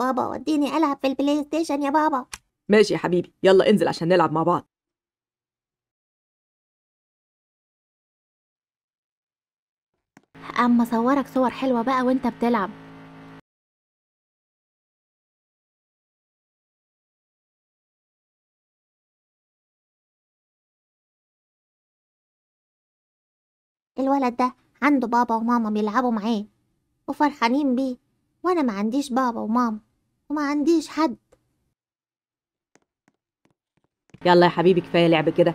بابا وديني ألعب في البلاي ستيشن يا بابا ماشي يا حبيبي يلا انزل عشان نلعب مع بعض أما صورك صور حلوة بقى وانت بتلعب الولد ده عنده بابا وماما بيلعبوا معاه وفرحانين بيه وأنا ما عنديش بابا وماما وما عنديش حد يلا يا حبيبي كفايه لعب كده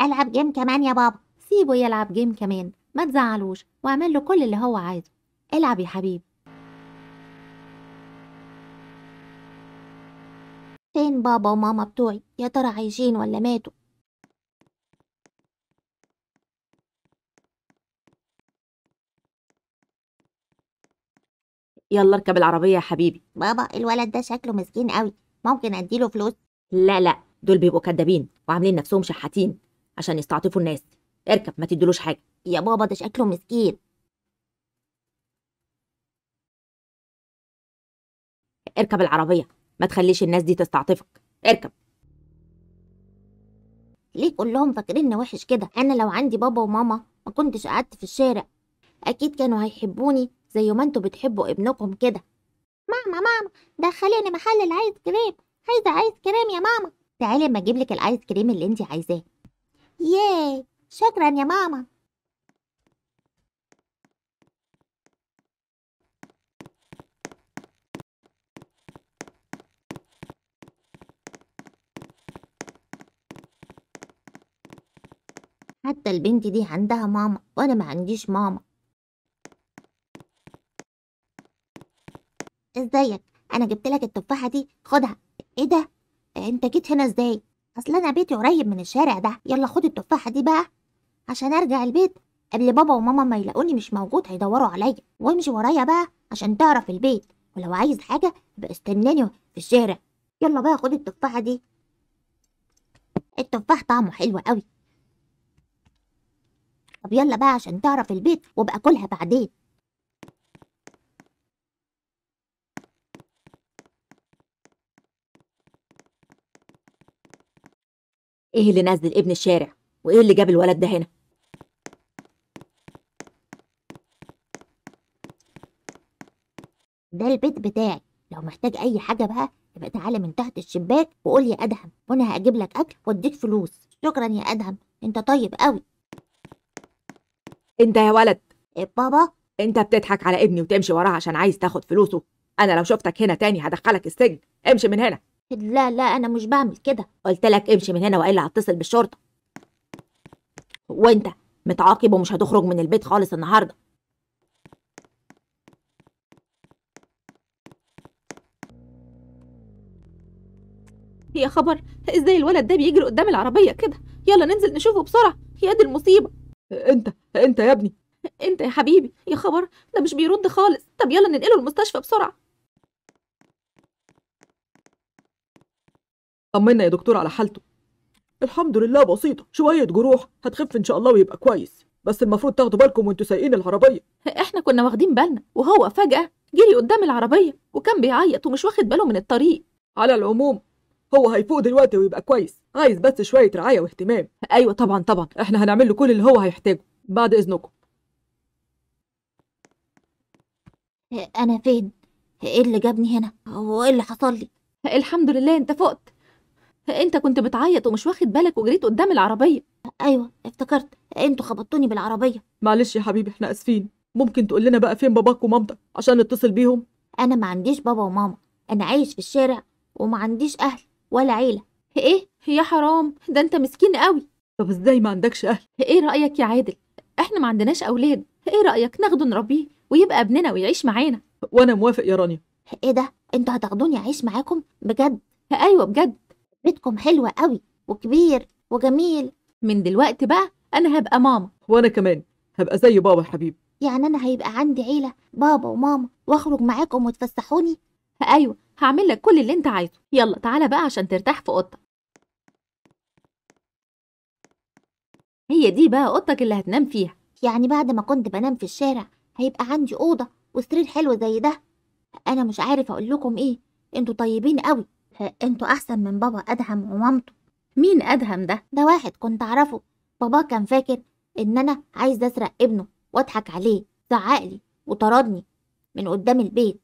العب جيم كمان يا بابا سيبه يلعب جيم كمان ما تزعلوش واعمل له كل اللي هو عايزه العب يا حبيبي فين بابا وماما بتوعي يا ترى عايشين ولا ماتوا يلا اركب العربية يا حبيبي بابا الولد ده شكله مسكين قوي ممكن اديله فلوس لا لا دول بيبقوا كدابين وعاملين نفسهم شحاتين عشان يستعطفوا الناس اركب ما تدلوش حاجة يا بابا ده شكله مسكين اركب العربية ما تخليش الناس دي تستعطفك اركب ليه كلهم فاكريني وحش كده انا لو عندي بابا وماما ما كنتش قعدت في الشارع اكيد كانوا هيحبوني زي ما انتوا بتحبوا ابنكم كده ماما ماما دخليني محل الايس كريم عايزه ايس كريم يا ماما تعالي اما اجيب لك الايس كريم اللي انت عايزاه ياي شكرا يا ماما حتى البنت دي عندها ماما وانا ما عنديش ماما ازيك انا جبت لك التفاحه دي خدها ايه ده انت جيت هنا ازاي اصل انا بيتي قريب من الشارع ده يلا خد التفاحه دي بقى عشان ارجع البيت قبل بابا وماما ما يلاقوني مش موجود هيدوروا عليا وامشي ورايا بقى عشان تعرف البيت ولو عايز حاجه يبقى استناني في الشارع يلا بقى خد التفاحه دي التفاح طعمه حلو قوي طب يلا بقى عشان تعرف البيت وابقى كلها بعدين ايه اللي نزل ابن الشارع وايه اللي جاب الولد ده هنا ده البيت بتاعي لو محتاج اي حاجه بقى يبقى تعالى من تحت الشباك وقول يا ادهم وانا هجيب لك اكل واديك فلوس شكرا يا ادهم انت طيب قوي انت يا ولد إيه بابا انت بتضحك على ابني وتمشي وراه عشان عايز تاخد فلوسه انا لو شفتك هنا تاني هدخلك السجن امشي من هنا لا لا أنا مش بعمل كده قلت لك امشي من هنا وإلا هتصل بالشرطة وأنت متعاقب ومش هتخرج من البيت خالص النهاردة يا خبر ازاي الولد ده بيجري قدام العربية كده يلا ننزل نشوفه بسرعة هي دي المصيبة انت انت يا ابني انت يا حبيبي يا خبر ده مش بيرد خالص طب يلا ننقله المستشفى بسرعة طمنا يا دكتور على حالته الحمد لله بسيطة شوية جروح هتخف إن شاء الله ويبقى كويس بس المفروض تاخدوا بالكم وانتوا سايقين العربية احنا كنا واخدين بالنا وهو فجأة جري قدام العربية وكان بيعيط ومش واخد باله من الطريق على العموم هو هيفوق دلوقتي ويبقى كويس عايز بس شوية رعاية واهتمام أيوة طبعا طبعا احنا هنعمل له كل اللي هو هيحتاجه بعد إذنكم أنا فين؟ إيه اللي جابني هنا؟ هو إيه اللي حصل لي؟ الحمد لله أنت فقت انت كنت بتعيط ومش واخد بالك وجريت قدام العربيه ايوه افتكرت انتوا خبطتوني بالعربيه معلش يا حبيبي احنا اسفين ممكن تقول لنا بقى فين باباك ومامتك عشان نتصل بيهم انا ما عنديش بابا وماما انا عايش في الشارع وما عنديش اهل ولا عيله ايه يا حرام ده انت مسكين قوي طب ازاي ما عندكش اهل ايه رايك يا عادل احنا ما عندناش اولاد ايه رايك ناخده نربيه ويبقى ابننا ويعيش معانا وانا موافق يا رانيا ايه ده انتوا هتاخدوني اعيش معاكم بجد ايوه بجد بيتكم حلو قوي وكبير وجميل من دلوقتي بقى أنا هبقى ماما وأنا كمان هبقى زي بابا حبيبي يعني أنا هيبقى عندي عيلة بابا وماما وأخرج معاكم وتفسحوني أيوة هعمل لك كل اللي أنت عايزه يلا تعالى بقى عشان ترتاح في أوضتك هي دي بقى أوضتك اللي هتنام فيها يعني بعد ما كنت بنام في الشارع هيبقى عندي أوضة وسرير حلو زي ده أنا مش عارف أقول لكم إيه أنتوا طيبين قوي آه، انتوا احسن من بابا ادهم ومامته مين ادهم ده ده واحد كنت اعرفه بابا كان فاكر ان انا عايز اسرق ابنه واضحك عليه زعقلي وطردني من قدام البيت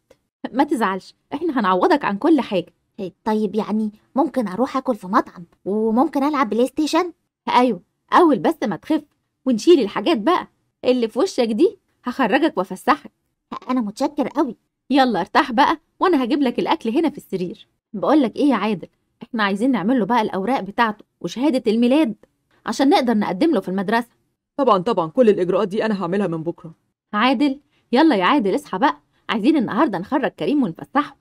ما تزعلش احنا هنعوضك عن كل حاجه إيه، طيب يعني ممكن اروح اكل في مطعم وممكن العب بلاي ستيشن ايوه اول بس ما تخف ونشيل الحاجات بقى اللي في وشك دي هخرجك وافسحك انا متشكر قوي يلا ارتاح بقى وانا هجيب لك الاكل هنا في السرير بقول لك ايه يا عادل احنا عايزين نعمل له بقى الاوراق بتاعته وشهاده الميلاد عشان نقدر نقدم له في المدرسه طبعا طبعا كل الاجراءات دي انا هعملها من بكره عادل يلا يا عادل اصحى بقى عايزين النهارده نخرج كريم ونفسحه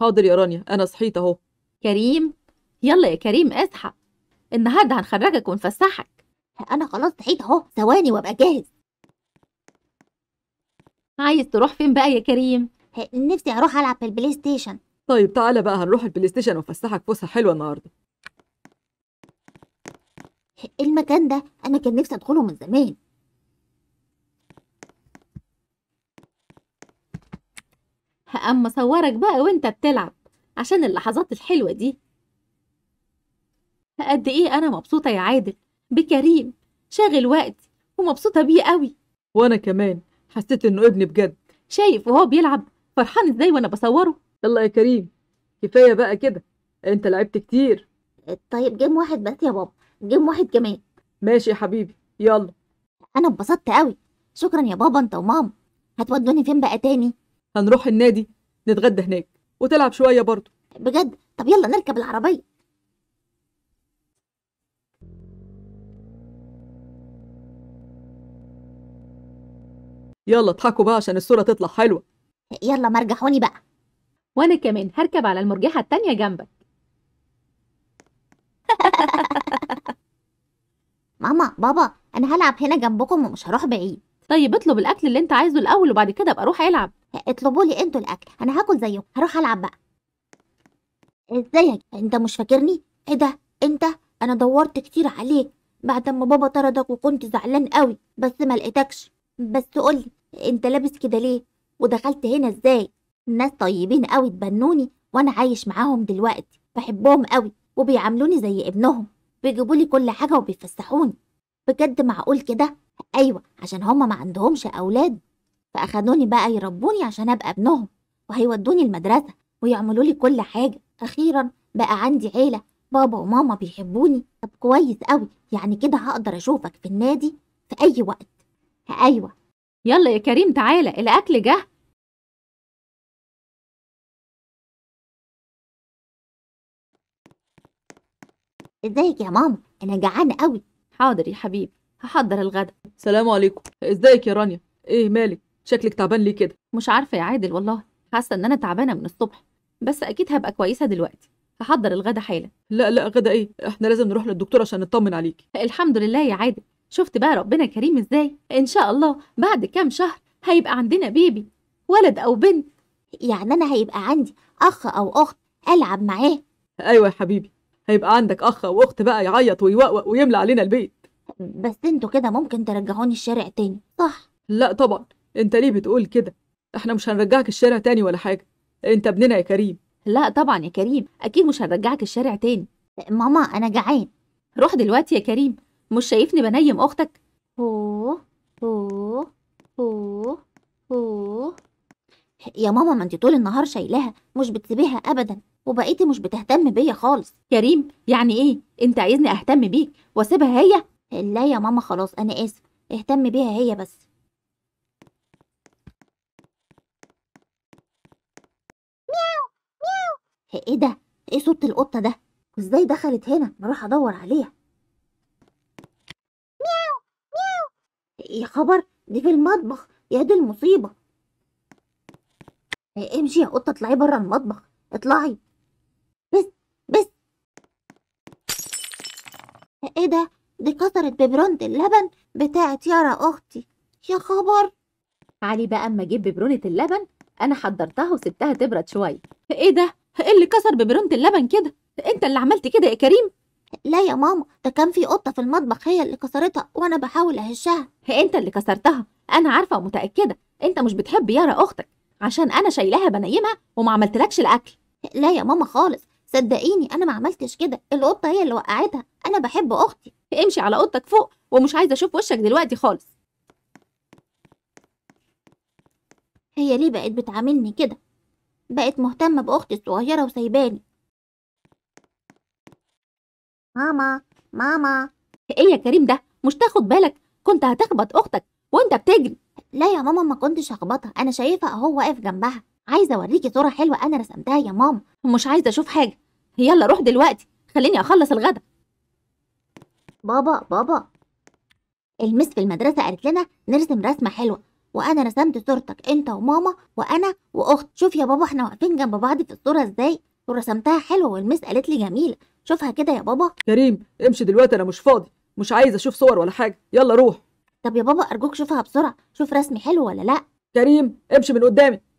حاضر يا رانيا انا صحيت اهو كريم يلا يا كريم اصحى النهارده هنخرجك ونفسحك انا خلاص صحيت اهو ثواني وابقى جاهز عايز تروح فين بقى يا كريم نفسي اروح العب في البلاي ستيشن طيب تعالى بقى هنروح البلاي ستيشن وافسحك فسحه حلوه النهارده إيه المكان ده انا كان نفسي ادخله من زمان هقام اصورك بقى وانت بتلعب عشان اللحظات الحلوه دي قد ايه انا مبسوطه يا عادل بكريم شاغل وقتي ومبسوطه بيه قوي وانا كمان حسيت انه ابني بجد شايف وهو بيلعب فرحان ازاي وانا بصوره يلا يا كريم كفايه بقى كده انت لعبت كتير طيب جيم واحد بس يا بابا جيم واحد كمان ماشي يا حبيبي يلا انا اتبسطت قوي شكرا يا بابا انت وماما هتودوني فين بقى تاني هنروح النادي نتغدى هناك وتلعب شويه برضه بجد طب يلا نركب العربيه يلا اضحكوا بقى عشان الصوره تطلع حلوه يلا مرجحوني بقى وانا كمان هركب على المرجحة التانية جنبك ماما بابا انا هلعب هنا جنبكم ومش هروح بعيد طيب اطلب الاكل اللي انت عايزه الاول وبعد كده ابقى اروح العب اطلبوا لي انتوا الاكل انا هاكل زيه هروح العب بقى ازيك انت مش فاكرني ايه ده انت انا دورت كتير عليك بعد ما بابا طردك وكنت زعلان قوي بس ما لقيتكش بس قولي انت لابس كده ليه ودخلت هنا ازاي الناس طيبين قوي تبنوني وانا عايش معاهم دلوقتي بحبهم قوي وبيعاملوني زي ابنهم بيجيبوا لي كل حاجه وبيفسحوني بجد معقول كده ايوه عشان هما ما عندهمش اولاد فاخدوني بقى يربوني عشان ابقى ابنهم وهيودوني المدرسه ويعملوا لي كل حاجه اخيرا بقى عندي عيله بابا وماما بيحبوني طب كويس قوي يعني كده هقدر اشوفك في النادي في اي وقت ايوه يلا يا كريم تعالى الاكل جه ازيك يا ماما انا جعانه قوي حاضر يا حبيبي هحضر الغدا سلام عليكم ازيك يا رانيا ايه مالك شكلك تعبان ليه كده مش عارفه يا عادل والله حاسه ان انا تعبانه من الصبح بس اكيد هبقى كويسه دلوقتي هحضر الغدا حالا لا لا غدا ايه احنا لازم نروح للدكتور عشان نطمن عليكي الحمد لله يا عادل شفت بقى ربنا كريم ازاي ان شاء الله بعد كام شهر هيبقى عندنا بيبي ولد او بنت يعني انا هيبقى عندي اخ او اخت العب معاه ايوه يا حبيبي هيبقى عندك اخ او اخت بقى يعيط ويوقوق ويملى علينا البيت بس انتوا كده ممكن ترجعوني الشارع تاني صح لا طبعا انت ليه بتقول كده احنا مش هنرجعك الشارع تاني ولا حاجه انت ابننا يا كريم لا طبعا يا كريم اكيد مش هنرجعك الشارع تاني ماما انا جعان روح دلوقتي يا كريم مش شايفني بنيم اختك هو هو هو هو يا ماما ما انت طول النهار شايلاها مش بتسيبيها ابدا وبقيتي مش بتهتم بيا خالص كريم يعني ايه انت عايزني اهتم بيك واسيبها هي لا يا ماما خلاص انا اسف اهتم بيها هي بس مياو مياو ايه ده ايه صوت القطه ده وازاي دخلت هنا نروح ادور عليها مياو مياو يا إيه خبر دي في المطبخ يا دي المصيبه إيه، امشي يا قطه اطلعي بره المطبخ اطلعي ايه ده دي كسرت ببرونة اللبن بتاعت يارا اختي يا خبر علي بقى اما جيب ببرونة اللبن انا حضرتها وسبتها تبرد شويه ايه ده ايه اللي كسر ببرونة اللبن كده انت اللي عملت كده يا كريم لا يا ماما ده كان في قطه في المطبخ هي اللي كسرتها وانا بحاول اهشها انت اللي كسرتها انا عارفه ومتاكده انت مش بتحب يارا اختك عشان انا شايلاها بنيمها وما عملتلكش الاكل لا يا ماما خالص صدقيني انا ما عملتش كده القطه هي اللي وقعتها انا بحب اختي امشي على اوضتك فوق ومش عايزه اشوف وشك دلوقتي خالص هي ليه بقت بتعاملني كده بقت مهتمه باختي الصغيره وسايباني ماما ماما ايه يا كريم ده مش تاخد بالك كنت هتخبط اختك وانت بتجري لا يا ماما ما كنتش هخبطها انا شايفها اهو واقف جنبها عايزه اوريكي صوره حلوه انا رسمتها يا ماما ومش عايزه اشوف حاجه يلا روح دلوقتي خليني اخلص الغدا بابا بابا المس في المدرسة قالت لنا نرسم رسمة حلوة وأنا رسمت صورتك أنت وماما وأنا وأخت شوف يا بابا احنا واقفين جنب بعض في الصورة ازاي ورسمتها حلوة والمس قالت لي جميلة شوفها كده يا بابا كريم امشي دلوقتي أنا مش فاضي مش عايز أشوف صور ولا حاجة يلا روح طب يا بابا أرجوك شوفها بسرعة شوف رسمي حلو ولا لأ كريم امشي من قدامي